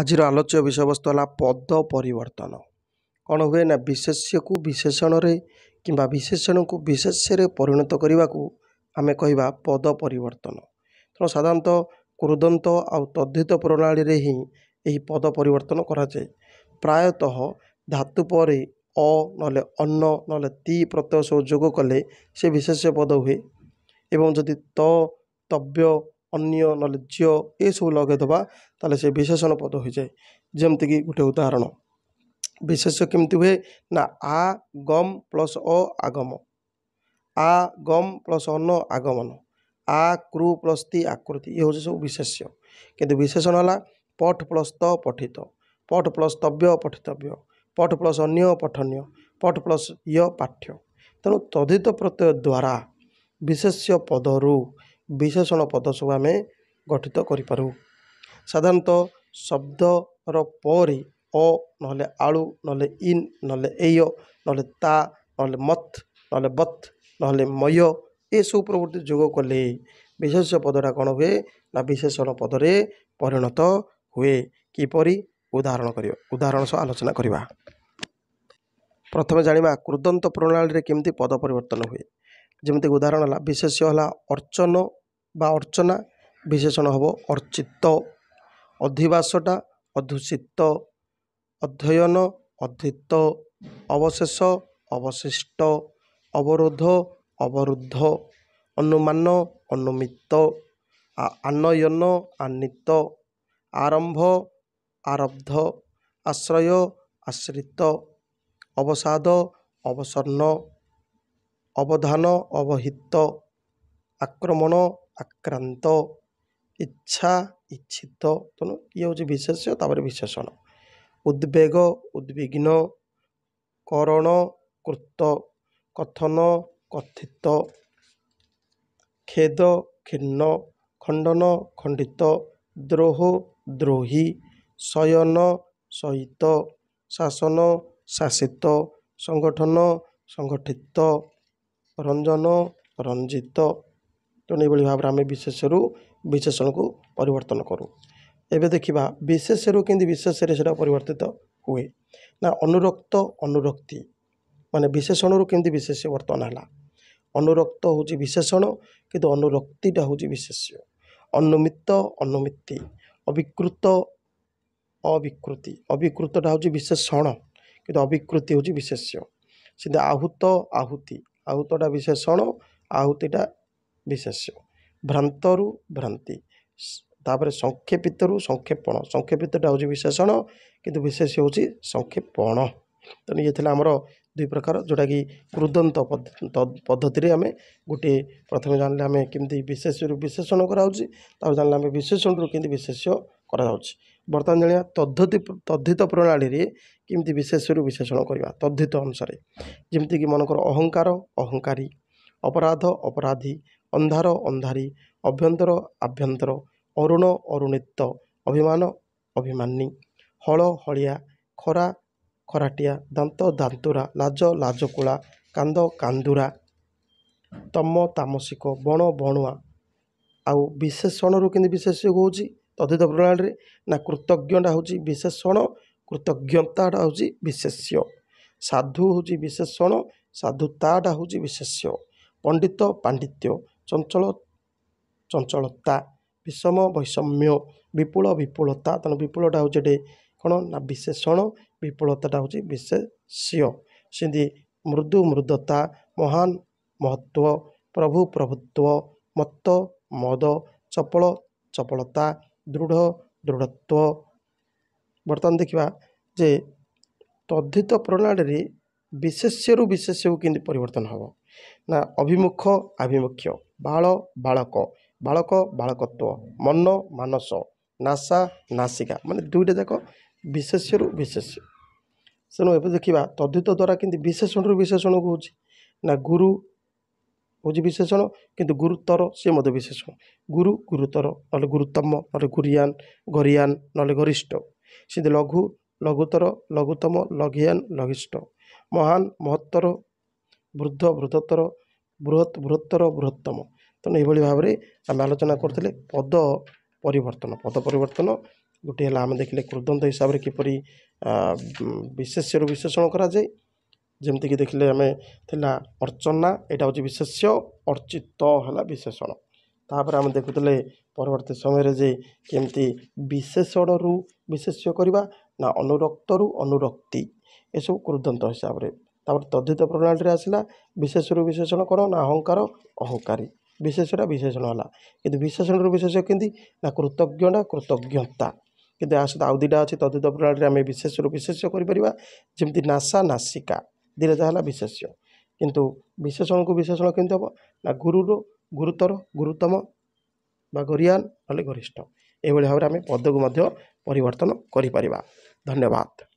ଆଜିର ଆଲୋଚ୍ୟ ବିଷୟବସ୍ତୁ ହେଲା ପଦ ପରିବର୍ତ୍ତନ କ'ଣ ହୁଏ ନା ବିଶେଷ୍ୟକୁ ବିଶେଷଣରେ କିମ୍ବା ବିଶେଷଣକୁ ବିଶେଷ୍ୟରେ ପରିଣତ କରିବାକୁ ଆମେ କହିବା ପଦ ପରିବର୍ତ୍ତନ ତେଣୁ ସାଧାରଣତଃ କୃଦନ୍ତ ଆଉ ତଦ୍ଧିତ ପ୍ରଣାଳୀରେ ହିଁ ଏହି ପଦ ପରିବର୍ତ୍ତନ କରାଯାଏ ପ୍ରାୟତଃ ଧାତୁ ପରେ ଅ ନହେଲେ ଅନ୍ନ ନହେଲେ ତି ପ୍ରତ୍ୟୟ ସବୁ ଯୋଗ କଲେ ସେ ବିଶେଷ ପଦ ହୁଏ ଏବଂ ଯଦି ତ ତବ୍ୟ ଅନ୍ୟ ନହେଲେ ଝିଅ ଏସବୁ ଲଗେଇଦେବା ତାହେଲେ ସେ ବିଶେଷଣ ପଦ ହୋଇଯାଏ ଯେମିତିକି ଗୋଟେ ଉଦାହରଣ ବିଶେଷ କେମିତି ହୁଏ ନା ଆ ଗମ୍ ପ୍ଲସ୍ ଅ ଆଗମ ଆ ଗମ୍ ପ୍ଲସ୍ ଅନ୍ନ ଆଗମନ ଆ କ୍ରୁ ପ୍ଲସ୍ ତି ଆକୃତି ଇଏ ହେଉଛି ସବୁ ବିଶେଷ କିନ୍ତୁ ବିଶେଷଣ ହେଲା ପଟ ପ୍ଲସ୍ ତ ପଠିତ ପଟ ପ୍ଲସ୍ ତବ୍ୟ ପଠିତବ୍ୟ ପଟ ପ୍ଲସ୍ ଅନ୍ୟ ପଠନୀୟ ପଟ ପ୍ଲସ୍ ୟ ପାଠ୍ୟ ତେଣୁ ତଦିତ ପ୍ରତ୍ୟୟ ଦ୍ୱାରା ବିଶେଷ ପଦରୁ ବିଶେଷଣ ପଦ ସବୁ ଆମେ ଗଠିତ କରିପାରୁ ସାଧାରଣତଃ ଶବ୍ଦର ପରେ ଅ ନହେଲେ ଆଳୁ ନହେଲେ ଇନ୍ ନହେଲେ ଏୟ ନହେଲେ ତା ନହେଲେ ମତ୍ ନହେଲେ ବତ୍ ନହେଲେ ମୟ ଏସବୁ ପ୍ରଭୃତି ଯୋଗ କଲେ ବିଶେଷ ପଦଟା କ'ଣ ହୁଏ ନା ବିଶେଷଣ ପଦରେ ପରିଣତ ହୁଏ କିପରି ଉଦାହରଣ କରିବା ଉଦାହରଣ ସହ ଆଲୋଚନା କରିବା ପ୍ରଥମେ ଜାଣିବା କୃଦନ୍ତ ପ୍ରଣାଳୀରେ କେମିତି ପଦ ପରିବର୍ତ୍ତନ ହୁଏ ଯେମିତିକି ଉଦାହରଣ ହେଲା ବିଶେଷ ହେଲା ଅର୍ଚ୍ଚନ ବା ଅର୍ଚ୍ଚନା ବିଶେଷଣ ହେବ ଅର୍ଚିତ ଅଧିବାସଟା ଅଧୁଷିତ ଅଧ୍ୟୟନ ଅଧିତ ଅବଶେଷ ଅବଶିଷ୍ଟ ଅବରୋଧ ଅବରୁଦ୍ଧ ଅନୁମାନ ଅନୁମିତ ଆନୟନ ଆନିତ ଆରମ୍ଭ ଆରବ୍ଧ ଆଶ୍ରୟ ଆଶ୍ରିତ ଅବସାଦ ଅବସନ୍ନ ଅବଧାନ ଅବହିତ ଆକ୍ରମଣ ଆକ୍ରାନ୍ତ ଇଚ୍ଛା ଇଚ୍ଛିତ ତେଣୁ ଇଏ ହେଉଛି ବିଶେଷ୍ୟ ତା'ପରେ ବିଶେଷଣ ଉଦ୍ବେଗ ଉଦ୍ବିଗ୍ନ କରଣ କୃତ କଥନ କଥିତ ଖେଦ ଖିନ୍ନ ଖଣ୍ଡନ ଖଣ୍ଡିତ ଦ୍ରୋହ ଦ୍ରୋହୀ ଶୟନ ସହିତ ଶାସନ ଶାସିତ ସଂଗଠନ ସଂଗଠିତ ରଞ୍ଜନ ରଞ୍ଜିତ ତେଣୁ ଏଇଭଳି ଭାବରେ ଆମେ ବିଶେଷରୁ ବିଶେଷଣକୁ ପରିବର୍ତ୍ତନ କରୁ ଏବେ ଦେଖିବା ବିଶେଷରୁ କେମିତି ବିଶେଷରେ ସେଇଟା ପରିବର୍ତ୍ତିତ ହୁଏ ନା ଅନୁରକ୍ତ ଅନୁରକ୍ତି ମାନେ ବିଶେଷଣରୁ କେମିତି ବିଶେଷ ବର୍ତ୍ତମାନ ହେଲା ଅନୁରକ୍ତ ହେଉଛି ବିଶେଷଣ କିନ୍ତୁ ଅନୁରକ୍ତିଟା ହେଉଛି ବିଶେଷ ଅନୁମିତ ଅନୁମିତି ଅବିକୃତ ଅବିକୃତି ଅବିକୃତଟା ହେଉଛି ବିଶେଷଣ କିନ୍ତୁ ଅବିକୃତି ହେଉଛି ବିଶେଷ ସେଥିରେ ଆହୁତ ଆହୁତି ଆହୁତଟା ବିଶେଷଣ ଆହୁତିଟା ବିଶେଷ ଭ୍ରାନ୍ତରୁ ଭ୍ରାନ୍ତି ତାପରେ ସଂକ୍ଷେପିତରୁ ସଂକ୍ଷେପଣ ସଂକ୍ଷେପିତଟା ହେଉଛି ବିଶେଷଣ କିନ୍ତୁ ବିଶେଷ ହେଉଛି ସଂକ୍ଷେପଣ ତେଣୁ ଇଏ ଥିଲା ଆମର ଦୁଇ ପ୍ରକାର ଯେଉଁଟାକି କୃଦନ୍ତ ପଦ୍ଧତିରେ ଆମେ ଗୋଟିଏ ପ୍ରଥମେ ଜାଣିଲେ ଆମେ କେମିତି ବିଶେଷରୁ ବିଶେଷଣ କରାହେଉଛି ତାପରେ ଜାଣିଲେ ଆମେ ବିଶେଷଣରୁ କେମିତି ବିଶେଷ କରାଯାଉଛି ବର୍ତ୍ତମାନ ଜାଣିବା ତଦ୍ଧତି ତଦ୍ଧିତ ପ୍ରଣାଳୀରେ କେମିତି ବିଶେଷରୁ ବିଶେଷଣ କରିବା ତଦ୍ଧିତ ଅନୁସାରେ ଯେମିତିକି ମନେକର ଅହଙ୍କାର ଅହଙ୍କାରୀ ଅପରାଧ ଅପରାଧୀ ଅନ୍ଧାର ଅନ୍ଧାରୀ ଅଭ୍ୟନ୍ତର ଆଭ୍ୟନ୍ତର ଅରୁଣ ଅରୁଣିତ ଅଭିମାନ ଅଭିମାନୀ ହଳ ହଳିଆ ଖରା ଖରାଟିଆ ଦାନ୍ତ ଦାନ୍ତୁରା ଲାଜ ଲାଜକୁଳା କାନ୍ଦ କାନ୍ଦୁରା ତମ ତାମସିକ ବଣ ବଣୁଆ ଆଉ ବିଶେଷଣରୁ କେମିତି ବିଶେଷ ହେଉଛି ତଦିତ ପ୍ରଣାଳୀରେ ନା କୃତଜ୍ଞଟା ହେଉଛି ବିଶେଷଣ କୃତଜ୍ଞତାଟା ହେଉଛି ବିଶେଷ୍ୟ ସାଧୁ ହେଉଛି ବିଶେଷଣ ସାଧୁତାଟା ହେଉଛି ବିଶେଷ୍ୟ ପଣ୍ଡିତ ପାଣ୍ଡିତ୍ୟ ଚଞ୍ଚଳ ଚଞ୍ଚଳତା ବିଷମ ବୈଷମ୍ୟ ବିପୁଳ ବିପୁଳତା ତେଣୁ ବିପୁଳଟା ହେଉଛି ଏଠି କ'ଣ ନା ବିଶେଷଣ ବିପୁଳତାଟା ହେଉଛି ବିଶେଷ ସେମିତି ମୃଦୁ ମୃଦତା ମହାନ ମହତ୍ଵ ପ୍ରଭୁ ପ୍ରଭୁତ୍ଵ ମତ ମଦ ଚପଳ ଚପଳତା ଦୃଢ଼ ଦୃଢ଼ତ୍ଵ ବର୍ତ୍ତମାନ ଦେଖିବା ଯେ ତଦ୍ଧିତ ପ୍ରଣାଳୀରେ ବିଶେଷ୍ୟରୁ ବିଶେଷ୍ୟକୁ କେମିତି ପରିବର୍ତ୍ତନ ହେବ ନା ଅଭିମୁଖ ଆଭିମୁଖ୍ୟ ବାଳ ବାଳକ ବାଳକ ବାଳକତ୍ଵ ମନ ମାନସ ନାସା ନାସିକା ମାନେ ଦୁଇଟା ଯାକ ବିଶେଷରୁ ବିଶେଷ ତେଣୁ ଏବେ ଦେଖିବା ତଦ୍ଧିତ ଦ୍ୱାରା କେମିତି ବିଶେଷଣରୁ ବିଶେଷଣ ହେଉଛି ନା ଗୁରୁ ହେଉଛି ବିଶେଷଣ କିନ୍ତୁ ଗୁରୁତର ସିଏ ମଧ୍ୟ ବିଶେଷଣ ଗୁରୁ ଗୁରୁତର ନହେଲେ ଗୁରୁତମ ନହେଲେ ଗୁରିଆନ ଗରିଆନ୍ ନହେଲେ ଗରିଷ୍ଠ ସେମିତି ଲଘୁ ଲଘୁତର ଲଘୁତମ ଲଘିଆନ ଲଘିଷ୍ଠ ମହାନ ମହତ୍ତର ବୃଦ୍ଧ ବୃଦ୍ଧତର ବୃହତ୍ ବୃହତ୍ତର ବୃହତ୍ତମ ତେଣୁ ଏଭଳି ଭାବରେ ଆମେ ଆଲୋଚନା କରୁଥିଲେ ପଦ ପରିବର୍ତ୍ତନ ପଦ ପରିବର୍ତ୍ତନ ଗୋଟିଏ ହେଲା ଆମେ ଦେଖିଲେ କୃଦନ୍ତ ହିସାବରେ କିପରି ବିଶେଷ୍ୟରୁ ବିଶେଷଣ କରାଯାଏ ଯେମିତିକି ଦେଖିଲେ ଆମେ ଥିଲା ଅର୍ଚ୍ଚନା ଏଇଟା ହେଉଛି ବିଶେଷ୍ୟ ଅର୍ଚିତ ହେଲା ବିଶେଷଣ ତାପରେ ଆମେ ଦେଖୁଥିଲେ ପରବର୍ତ୍ତୀ ସମୟରେ ଯେ କେମିତି ବିଶେଷଣରୁ ବିଶେଷ୍ୟ କରିବା ନା ଅନୁରକ୍ତରୁ ଅନୁରକ୍ତି ଏସବୁ କୃଦନ୍ତ ହିସାବରେ ତା'ପରେ ତଦ୍ଧିତ ପ୍ରଣାଳୀରେ ଆସିଲା ବିଶେଷରୁ ବିଶେଷଣ କ'ଣ ନା ଅହଙ୍କାର ଅହଙ୍କାରୀ ବିଶେଷଟା ବିଶେଷଣ ହେଲା କିନ୍ତୁ ବିଶେଷଣରୁ ବିଶେଷ କେମିତି ନା କୃତଜ୍ଞଟା କୃତଜ୍ଞତା କିନ୍ତୁ ଏହା ସହିତ ଆଉ ଦୁଇଟା ଅଛି ତଦ୍ଧିତ ପ୍ରଣାଳୀରେ ଆମେ ବିଶେଷରୁ ବିଶେଷ କରିପାରିବା ଯେମିତି ନାସା ନାସିକା ଦୁଇଟା ଯାହା ହେଲା ବିଶେଷ କିନ୍ତୁ ବିଶେଷଣକୁ ବିଶେଷଣ କେମିତି ହେବ ନା ଗୁରୁର ଗୁରୁତର ଗୁରୁତମ ବା ଗରିଆନ୍ ନହେଲେ ଗରିଷ୍ଠ ଏହିଭଳି ଭାବରେ ଆମେ ପଦକୁ ମଧ୍ୟ ପରିବର୍ତ୍ତନ କରିପାରିବା ଧନ୍ୟବାଦ